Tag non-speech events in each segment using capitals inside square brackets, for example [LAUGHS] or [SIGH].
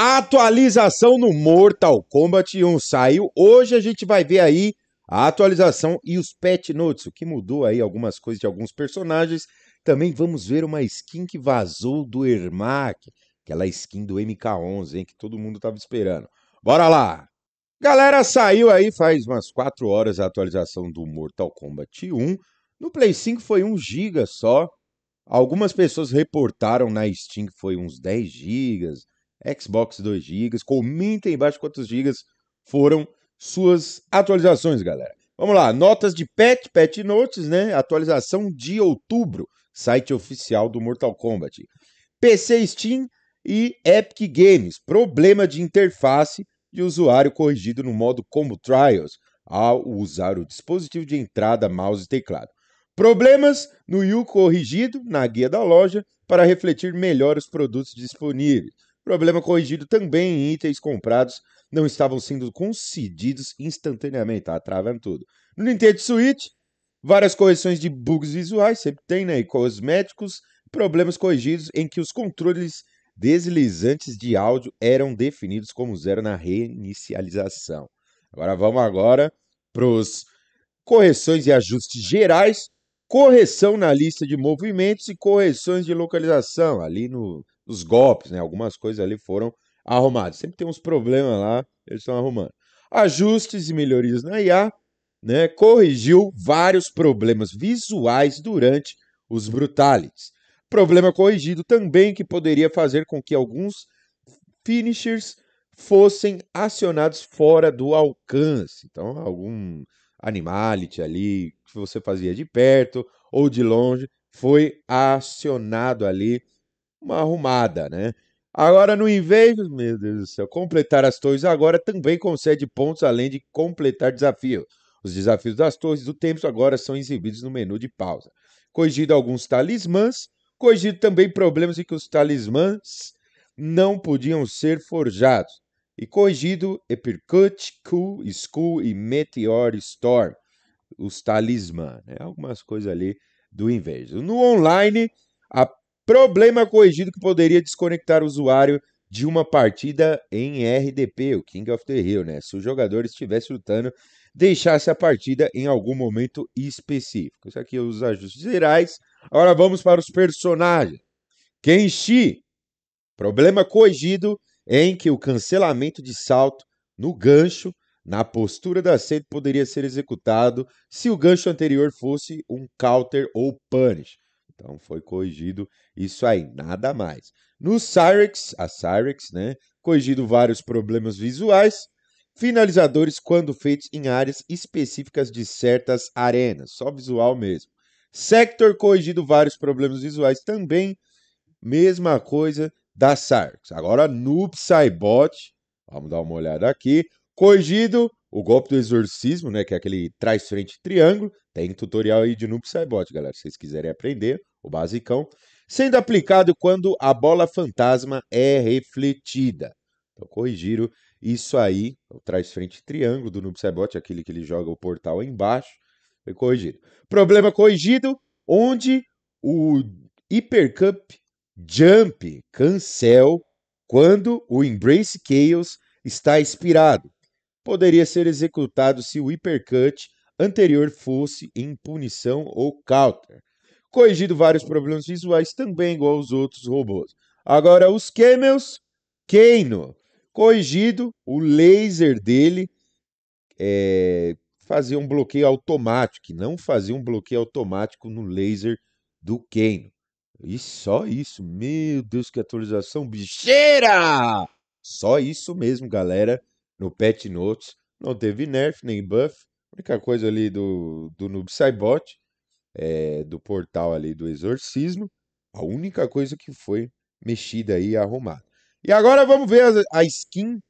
A atualização no Mortal Kombat 1 saiu. Hoje a gente vai ver aí a atualização e os pet notes, o que mudou aí algumas coisas de alguns personagens. Também vamos ver uma skin que vazou do Ermac, aquela skin do MK11, hein, que todo mundo tava esperando. Bora lá! Galera, saiu aí faz umas 4 horas a atualização do Mortal Kombat 1. No Play 5 foi 1 GB só. Algumas pessoas reportaram na Steam que foi uns 10 gigas Xbox 2 GB. Comenta embaixo quantos gigas foram suas atualizações, galera. Vamos lá, notas de patch, patch notes, né? Atualização de outubro, site oficial do Mortal Kombat. PC Steam e Epic Games, problema de interface de usuário corrigido no modo Combo Trials ao usar o dispositivo de entrada, mouse e teclado. Problemas no UI corrigido na guia da loja para refletir melhor os produtos disponíveis. Problema corrigido também em itens comprados não estavam sendo concedidos instantaneamente, tá travando tudo. No Nintendo Switch, várias correções de bugs visuais, sempre tem, né? E cosméticos, problemas corrigidos em que os controles deslizantes de áudio eram definidos como zero na reinicialização. Agora vamos agora para os correções e ajustes gerais, correção na lista de movimentos e correções de localização, ali no os golpes, né? Algumas coisas ali foram arrumadas. Sempre tem uns problemas lá, eles estão arrumando. Ajustes e melhorias na IA, né? Corrigiu vários problemas visuais durante os brutales. Problema corrigido também que poderia fazer com que alguns finishers fossem acionados fora do alcance. Então, algum animality ali que você fazia de perto ou de longe foi acionado ali uma arrumada, né? Agora, no invejo, meu Deus do céu, completar as torres agora também concede pontos, além de completar desafio. Os desafios das torres do tempo agora são exibidos no menu de pausa. Corrigido alguns talismãs, corrigido também problemas em que os talismãs não podiam ser forjados. E corrigido Epircut, Cool, School e Meteor Storm, os talismãs, né? algumas coisas ali do invejo. No online, a Problema corrigido que poderia desconectar o usuário de uma partida em RDP, o King of the Hill, né? Se o jogador estivesse lutando, deixasse a partida em algum momento específico. Isso aqui é os ajustes gerais. Agora vamos para os personagens. Kenshi, problema corrigido em que o cancelamento de salto no gancho, na postura da sede, poderia ser executado se o gancho anterior fosse um counter ou punish. Então foi corrigido isso aí, nada mais. No Cyrex, a Cyrex, né, corrigido vários problemas visuais, finalizadores quando feitos em áreas específicas de certas arenas, só visual mesmo. Sector corrigido vários problemas visuais também, mesma coisa da Cyrex. Agora no Cybot vamos dar uma olhada aqui, corrigido o golpe do exorcismo, né, que é aquele traz frente triângulo, tem tutorial aí de Noob Saibot, galera, se vocês quiserem aprender, o basicão, sendo aplicado quando a bola fantasma é refletida. Então, corrigiram isso aí, o traz frente triângulo do Noob Saibot, aquele que ele joga o portal embaixo, foi corrigido. Problema corrigido, onde o Hypercup Jump cancel quando o Embrace Chaos está expirado poderia ser executado se o hipercut anterior fosse em punição ou counter. Corrigido vários problemas visuais também igual aos outros robôs. Agora os Camels, Keino. Corrigido, o laser dele é, fazia um bloqueio automático, não fazia um bloqueio automático no laser do Keino. E só isso, meu Deus, que atualização bicheira! Só isso mesmo, galera no patch notes. Não teve nerf nem buff. A única coisa ali do, do noob Saibot, é, do portal ali do exorcismo. A única coisa que foi mexida aí e arrumada. E agora vamos ver a, a skin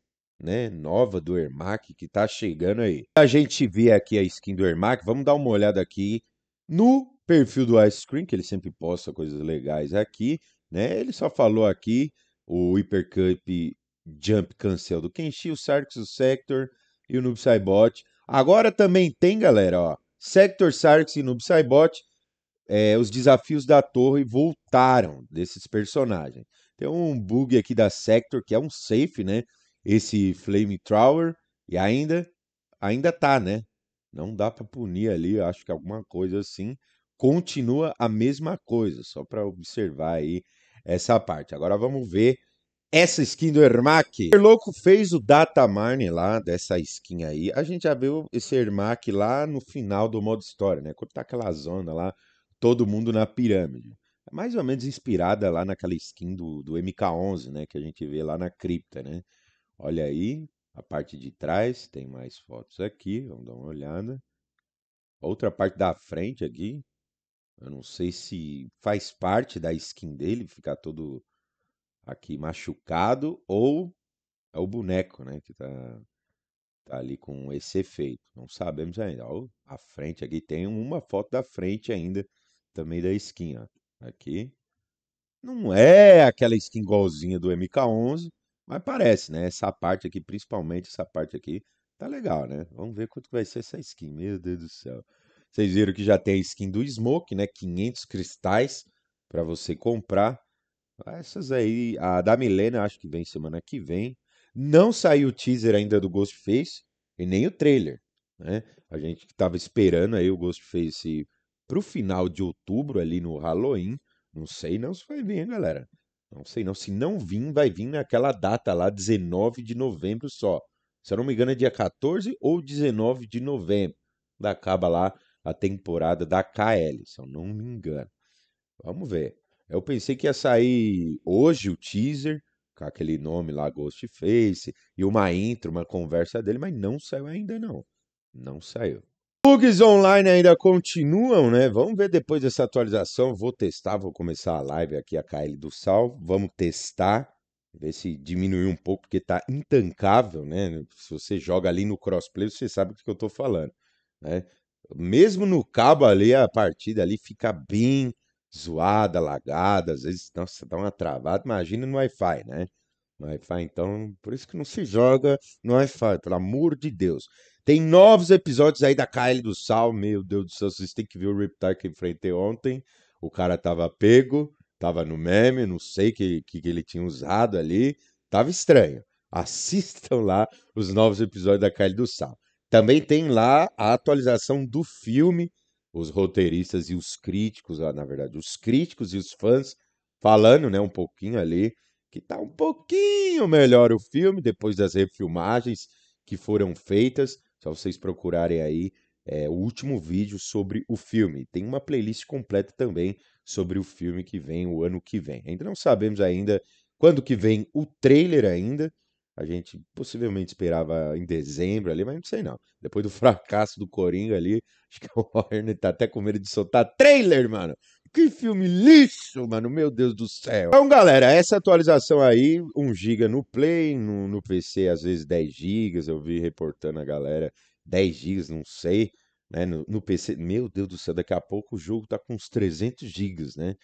né, nova do Ermac que tá chegando aí. A gente vê aqui a skin do Ermac, vamos dar uma olhada aqui no perfil do Ice Cream, que ele sempre posta coisas legais aqui, né? Ele só falou aqui o Hypercup Jump Cancel do Kenshi, o o Sector e o Noob Saibot. Agora também tem, galera, ó, Sector, Sarks e Noob Saibot, é, os desafios da torre voltaram desses personagens. Tem um bug aqui da Sector, que é um safe, né? Esse Flame Tower, e ainda, ainda tá, né? Não dá para punir ali, acho que alguma coisa assim. Continua a mesma coisa, só para observar aí essa parte. Agora vamos ver essa skin do Ermac. O louco fez o data mine lá dessa skin aí. A gente já viu esse Ermac lá no final do modo história, né? Quando tá aquela zona lá, todo mundo na pirâmide. É mais ou menos inspirada lá naquela skin do, do MK11, né? Que a gente vê lá na cripta, né? Olha aí, a parte de trás, tem mais fotos aqui, vamos dar uma olhada. Outra parte da frente aqui, eu não sei se faz parte da skin dele, ficar todo aqui machucado ou é o boneco, né, que tá, tá ali com esse efeito. Não sabemos ainda. Ó, a frente aqui tem uma foto da frente ainda, também da skin, ó. Aqui. Não é aquela skin igualzinha do MK11, mas parece, né? Essa parte aqui, principalmente essa parte aqui, tá legal, né? Vamos ver quanto vai ser essa skin. Meu Deus do céu. Vocês viram que já tem a skin do Smoke, né? 500 cristais para você comprar. Essas aí, a da Milena acho que vem semana que vem. Não saiu o teaser ainda do Ghostface e nem o trailer, né? A gente que tava esperando aí o Ghostface pro final de outubro ali no Halloween. Não sei não se vai vir, hein, galera. Não sei não. Se não vir, vai vir naquela data lá, 19 de novembro só. Se eu não me engano, é dia 14 ou 19 de novembro. Acaba lá a temporada da KL, se eu não me engano. Vamos ver. Eu pensei que ia sair hoje o teaser, com aquele nome lá, Ghostface, e uma intro, uma conversa dele, mas não saiu ainda não. Não saiu. Bugs online ainda continuam, né? Vamos ver depois dessa atualização. Vou testar, vou começar a live aqui, a KL do Sal. Vamos testar, ver se diminui um pouco, porque tá intancável, né? Se você joga ali no crossplay, você sabe o que eu tô falando, né? Mesmo no cabo ali, a partida ali fica bem zoada, lagada, às vezes nossa, dá uma travada, imagina no Wi-Fi, né? No Wi-Fi, então, por isso que não se joga no Wi-Fi, pelo amor de Deus. Tem novos episódios aí da KL do Sal, meu Deus do céu, vocês têm que ver o Riptide que eu enfrentei ontem. O cara tava pego, tava no meme, não sei o que, que, que ele tinha usado ali, tava estranho. Assistam lá os novos episódios da KL do Sal. Também tem lá a atualização do filme os roteiristas e os críticos, ah, na verdade, os críticos e os fãs falando, né, um pouquinho ali que tá um pouquinho melhor o filme depois das refilmagens que foram feitas. Só vocês procurarem aí é, o último vídeo sobre o filme. Tem uma playlist completa também sobre o filme que vem o ano que vem. Ainda não sabemos ainda quando que vem o trailer ainda, a gente possivelmente esperava em dezembro ali, mas não sei não. Depois do [LAUGHS] fracasso do Coringa ali, acho que o Warner tá até com medo de soltar trailer, mano. Que filme lixo, mano, meu Deus do céu. Então, galera, essa atualização aí, 1 GB no Play, no, no PC às vezes 10 GB, eu vi reportando a galera, 10 GB, não sei, né, no, no, PC. Meu Deus do céu, daqui a pouco o jogo tá com uns 300 GB, né?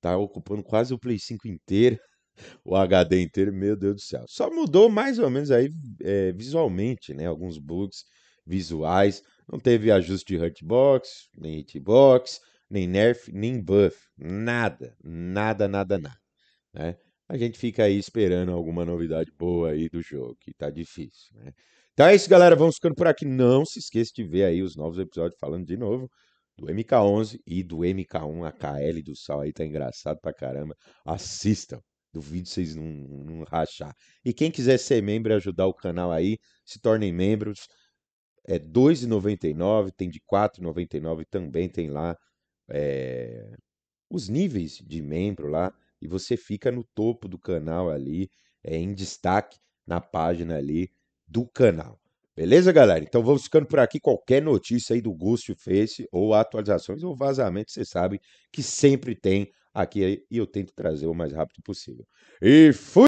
Tá ocupando quase o Play 5 inteiro. [LAUGHS] o HD inteiro, meu Deus do céu. Só mudou mais ou menos aí é, visualmente, né? Alguns bugs visuais. Não teve ajuste de hurtbox, nem hitbox, nem nerf, nem buff. Nada, nada, nada, nada. Né? A gente fica aí esperando alguma novidade boa aí do jogo, que tá difícil, né? Então é isso, galera. Vamos ficando por aqui. Não se esqueça de ver aí os novos episódios falando de novo do MK11 e do MK1 AKL do Sal aí tá engraçado pra caramba. Assistam. Duvido vocês não, não rachar. E quem quiser ser membro e ajudar o canal aí, se tornem membros. É R$ 2,99, tem de R$ 4,99 também tem lá é, os níveis de membro lá. E você fica no topo do canal ali, é, em destaque na página ali do canal. Beleza, galera? Então vamos ficando por aqui. Qualquer notícia aí do Gusto Face ou atualizações ou vazamento, vocês sabem que sempre tem aqui e eu tento trazer o mais rápido possível. E fui!